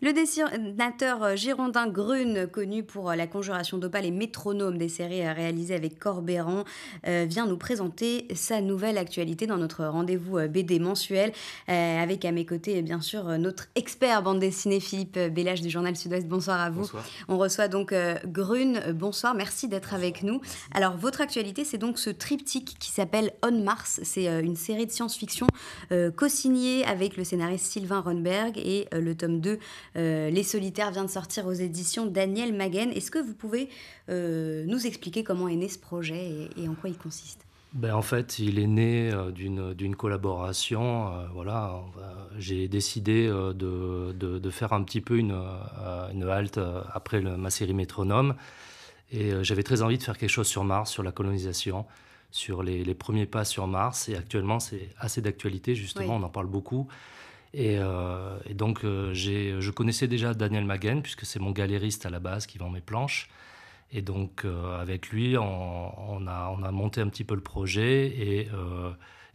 Le dessinateur euh, girondin Grune, connu pour euh, la conjuration d'Opale et Métronome des séries euh, réalisées avec Corbéran, vient nous présenter sa nouvelle actualité dans notre rendez-vous BD mensuel, avec à mes côtés, bien sûr, notre expert bande dessinée Philippe Bellage du journal Sud-Ouest. Bonsoir à vous. Bonsoir. On reçoit donc Grune. Bonsoir, merci d'être avec nous. Alors, votre actualité, c'est donc ce triptyque qui s'appelle On Mars. C'est une série de science-fiction co-signée avec le scénariste Sylvain Ronberg et le tome 2 euh, les Solitaires vient de sortir aux éditions Daniel Maguen. Est-ce que vous pouvez euh, nous expliquer comment est né ce projet et, en quoi il consiste ben en fait, il est né euh, d'une collaboration. voilà, j'ai décidé de, de, faire un petit peu une, une halte après ma série Métronome. Et j'avais très envie de faire quelque chose sur Mars, sur la colonisation, sur les, les premiers pas sur Mars. Et actuellement, c'est assez d'actualité, justement, on en parle beaucoup. Euh, et, donc, euh, je connaissais déjà Daniel Maguen, puisque c'est mon galériste à la base qui vend mes planches. Et donc, euh, avec lui, on, a, on, a, monté un petit peu le projet et,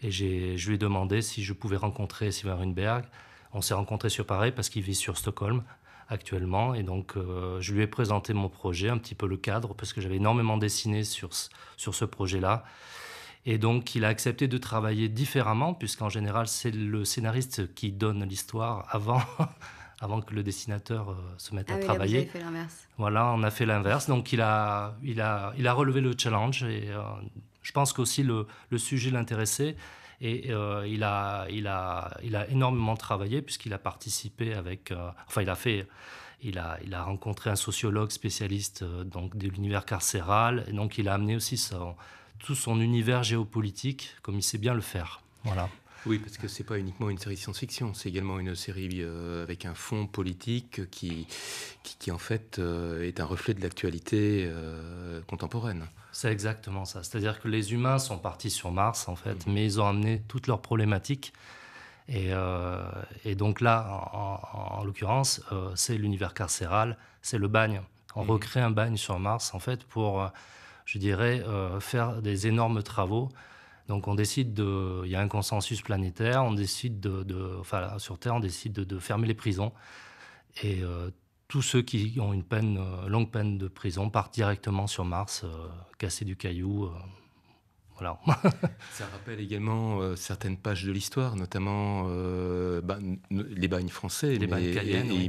et je lui ai demandé si je pouvais rencontrer Simon On s'est rencontré sur Paris parce qu'il vit sur Stockholm actuellement. Et donc, je lui ai présenté mon projet, un petit peu le cadre, parce que j'avais énormément dessiné sur, sur ce projet-là. Et donc, il a accepté de travailler différemment, puisqu'en général, c'est le scénariste qui donne l'histoire avant. avant que le dessinateur euh, se mette à ah oui, travailler. Là, vous avez fait l'inverse. Voilà, on a fait l'inverse. Donc il a, il, a, il a relevé le challenge et euh, je pense qu'aussi le, le sujet l'intéressait et euh, il, a, il, a, il a énormément travaillé puisqu'il a participé avec... enfin, il a fait... Il a, il a rencontré un sociologue spécialiste donc, de l'univers carcéral et donc il a amené aussi son, tout son univers géopolitique comme il sait bien le faire. Voilà. Oui, parce que c'est pas uniquement une série science-fiction, c'est également une série euh, avec un fond politique qui, qui, qui en fait euh, est un reflet de l'actualité euh, contemporaine. C'est exactement ça. C'est-à-dire que les humains sont partis sur Mars en fait, mm. mais ils ont amené toutes leurs problématiques. Et, donc là, en, l'occurrence, c'est l'univers carcéral, c'est le bagne. On mm. recrée un bagne sur Mars en fait pour je dirais, euh, faire des énormes travaux. Donc on décide de, il y a un consensus planétaire, on décide de, sur Terre, on décide de, fermer les prisons et euh, tous ceux qui ont une peine, euh, longue peine de prison partent directement sur Mars, casser du caillou. Voilà. ça rappelle également euh, certaines pages de l'histoire, notamment euh, bah, les bagnes français, les bagnes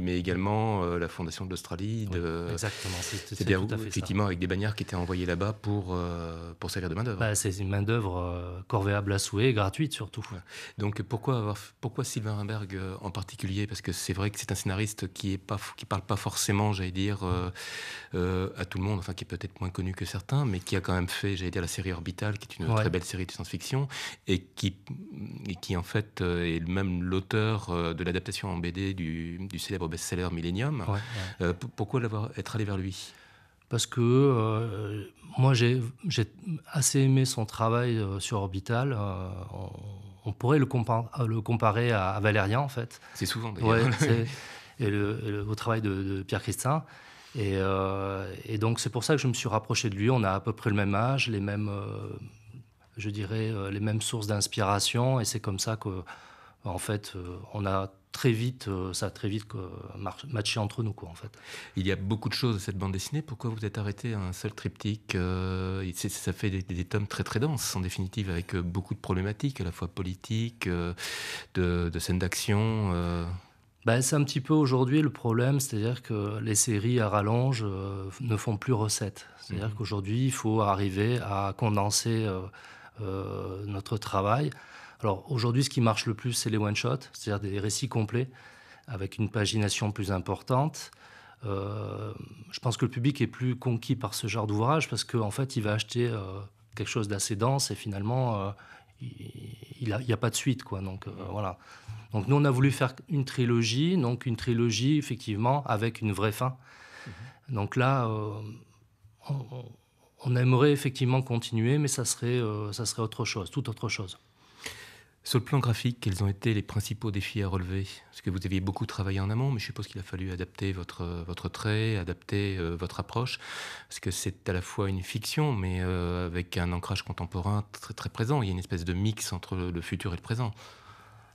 mais également euh, la fondation de l'Australie. exactement, c'est bien effectivement avec des bagnards qui étaient envoyés là-bas pour, pour servir de main-d'œuvre. Bah, c'est une main-d'œuvre corvéable à souhait, gratuite surtout. Donc pourquoi, pourquoi Sylvain Rimberg en particulier Parce que c'est vrai que c'est un scénariste qui ne parle pas forcément, j'allais dire, à tout le monde, enfin qui est peut-être moins connu que certains, mais qui a quand même fait, j'allais dire, la série Orbitale, qui est une très belle série de science-fiction et qui, et qui en fait euh, est même l'auteur euh, de l'adaptation en BD du, célèbre best-seller Millennium. Euh, pourquoi l'avoir, être allé vers lui parce que moi j'ai, j'ai assez aimé son travail sur Orbital. on, pourrait le, le comparer à, Valérien en fait. C'est souvent d'ailleurs. et, le, au travail de, de Pierre Christin. Et, et, donc c'est pour ça que je me suis rapproché de lui. On a à peu près le même âge, les mêmes je dirais, euh, les mêmes sources d'inspiration. Et c'est comme ça que, en fait, euh, on a très vite, euh, ça a très vite matché entre nous, quoi, en fait. Il y a beaucoup de choses de cette bande dessinée. Pourquoi vous êtes arrêté à un seul triptyque Ça fait des, tomes très très denses, en définitive, avec beaucoup de problématiques, à la fois politiques, de, scènes d'action. Ben, c'est un petit peu aujourd'hui le problème, c'est-à-dire que les séries à rallonge ne font plus recette. C'est-à-dire mmh. qu'aujourd'hui, il faut arriver à condenser euh, notre travail. Alors aujourd'hui, ce qui marche le plus, c'est les one-shots, c'est-à-dire des récits complets avec une pagination plus importante. Euh, je pense que le public est plus conquis par ce genre d'ouvrage parce qu'en fait, il va acheter euh, quelque chose d'assez dense et finalement, il n'y a, pas de suite. Quoi. Donc voilà. Donc nous, on a voulu faire une trilogie, donc une trilogie effectivement avec une vraie fin. Mmh donc là, on on aimerait effectivement continuer, mais ça serait, euh, ça serait autre chose, tout autre chose. Sur le plan graphique, quels ont été les principaux défis à relever Parce que vous aviez beaucoup travaillé en amont, mais je suppose qu'il a fallu adapter votre, votre trait, adapter euh, votre approche, parce que c'est à la fois une fiction, mais euh, avec un ancrage contemporain très, très présent. Il y a une espèce de mix entre le futur et le présent.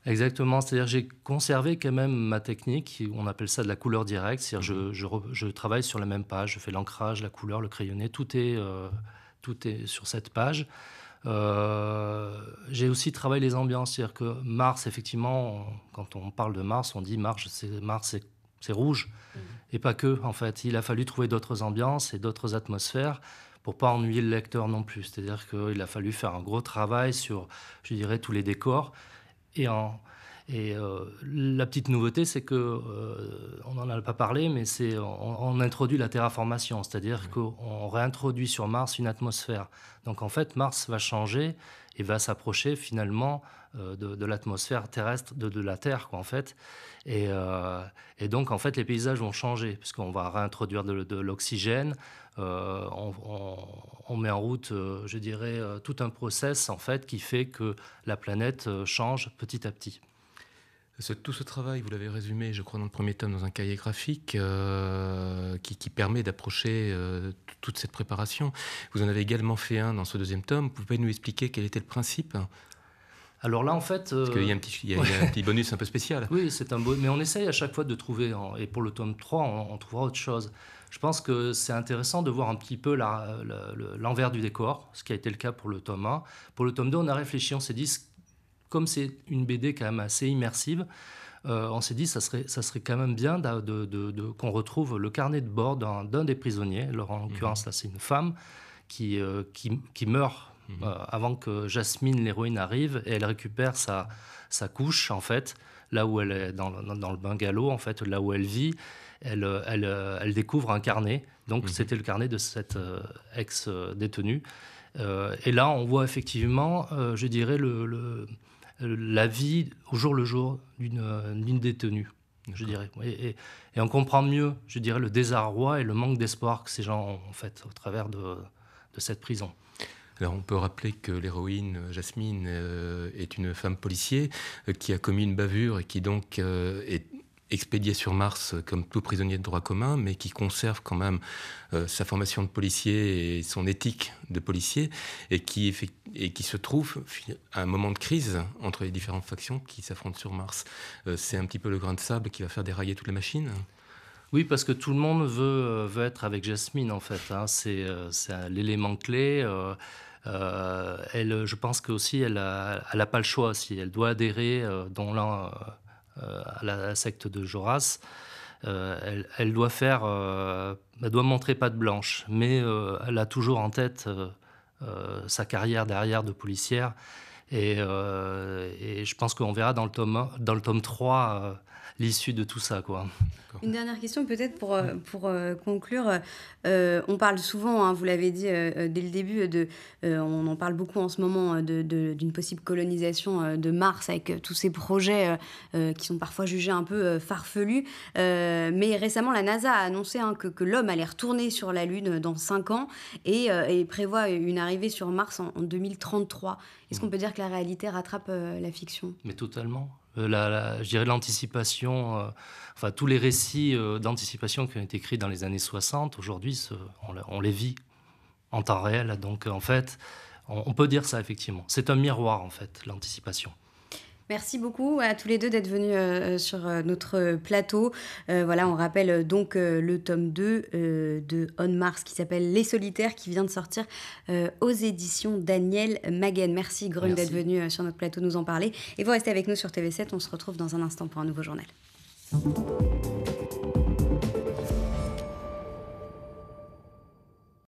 Exactement, c'est-à-dire j'ai conservé quand même ma technique, on appelle ça de la couleur directe, c'est-à-dire que mhm. je, travaille sur la même page, je fais l'ancrage, la couleur, le crayonné, tout est, euh, tout est sur cette page. Euh, j'ai aussi travaillé les ambiances, c'est-à-dire que Mars, effectivement, quand on parle de Mars, on dit Mars, c'est Mars, c'est rouge, mhm. et pas que en fait. Il a fallu trouver d'autres ambiances et d'autres atmosphères pour pas ennuyer le lecteur non plus. C'est-à-dire qu'il a fallu faire un gros travail sur, je dirais, tous les décors. 和。Et euh, la petite nouveauté, c'est qu'on euh, n'en a pas parlé, mais c'est on, introduit la terraformation, c'est-à-dire qu'on réintroduit sur Mars une atmosphère. Donc en fait, Mars va changer et va s'approcher finalement euh, de, l'atmosphère terrestre, de, la Terre, quoi, en fait. Et, donc en fait, les paysages vont changer, puisqu'on va réintroduire de, l'oxygène, on, met en route, je dirais, tout un process en fait qui fait que la planète change petit à petit tout ce travail, vous l'avez résumé, je crois, dans le premier tome, dans un cahier graphique, euh, qui, permet d'approcher euh, toute cette préparation. Vous en avez également fait un dans ce deuxième tome. Vous pouvez nous expliquer quel était le principe alors là, en fait, euh, parce qu'il y a un petit, y a, un petit bonus un peu spécial. Oui, c'est un mais on essaye à chaque fois de trouver. Et pour le tome 3, on, on trouvera autre chose. Je pense que c'est intéressant de voir un petit peu l'envers du décor, ce qui a été le cas pour le tome 1. Pour le tome 2, on a réfléchi, on s'est dit comme c'est une BD quand même assez immersive, euh, on s'est dit ça serait ça serait quand même bien de, qu'on retrouve le carnet de bord d'un des prisonniers. Alors en mhm. l'occurrence là c'est une femme qui, euh, qui, meurt mhm. euh, avant que Jasmine l'héroïne arrive et elle récupère sa sa couche en fait là où elle est dans, dans, le bungalow en fait là où elle vit. Elle, elle, découvre un carnet. Donc mhm. c'était le carnet de cette ex-détenue. et là on voit effectivement, je dirais, le la vie au jour le jour d'une détenue, je dirais. Et, on comprend mieux, je dirais, le désarroi et le manque d'espoir que ces gens ont fait au travers de, cette prison. Alors on peut rappeler que l'héroïne euh, Jasmine euh, est une femme policier euh, qui a commis une bavure et qui donc est expédié sur Mars euh, comme tout prisonnier de droit commun, mais qui conserve quand même euh, sa formation de policier et son éthique de policier, et qui, et qui se trouve à un moment de crise entre les différentes factions qui s'affrontent sur Mars. Euh, c'est un petit peu le grain de sable qui va faire dérailler toute la machine. Oui, parce que tout le monde veut, être avec Jasmine, en fait. Hein. C'est, l'élément clé. elle, je pense qu'elle elle n'a pas le choix. Si elle doit adhérer dont dans l'un euh, à la secte de Joras. Euh, elle, doit faire, euh, elle doit montrer patte blanche, mais elle a toujours en tête sa carrière derrière de policière euh, et, je pense qu'on verra dans le tome, dans le tome 3 euh, l'issue de tout ça. Quoi. Une dernière question peut-être pour, euh, pour conclure. on parle souvent, hein, vous l'avez dit dès le début, de, on en parle beaucoup en ce moment d'une de, possible colonisation de Mars avec tous ces projets qui sont parfois jugés un peu farfelus. mais récemment, la NASA a annoncé hein, que, que l'homme allait retourner sur la Lune dans 5 ans et, prévoit une arrivée sur Mars en, en 2033. Est-ce mm. qu'on peut dire que la réalité rattrape euh, la fiction. Mais totalement. Euh, la, je dirais l'anticipation, euh, enfin tous les récits d'anticipation qui ont été écrits dans les années 60, aujourd'hui on, les vit en temps réel. Donc en fait, on peut dire ça effectivement. C'est un miroir en fait, l'anticipation. Merci beaucoup à tous les deux d'être venus euh, euh, sur euh, notre plateau. voilà, on rappelle donc le tome 2 de On Mars qui s'appelle Les Solitaires qui vient de sortir aux éditions Daniel Maguen. Merci Grun d'être venu sur notre plateau nous en parler. Et vous restez avec nous sur TV7, on se retrouve dans un instant pour un nouveau journal.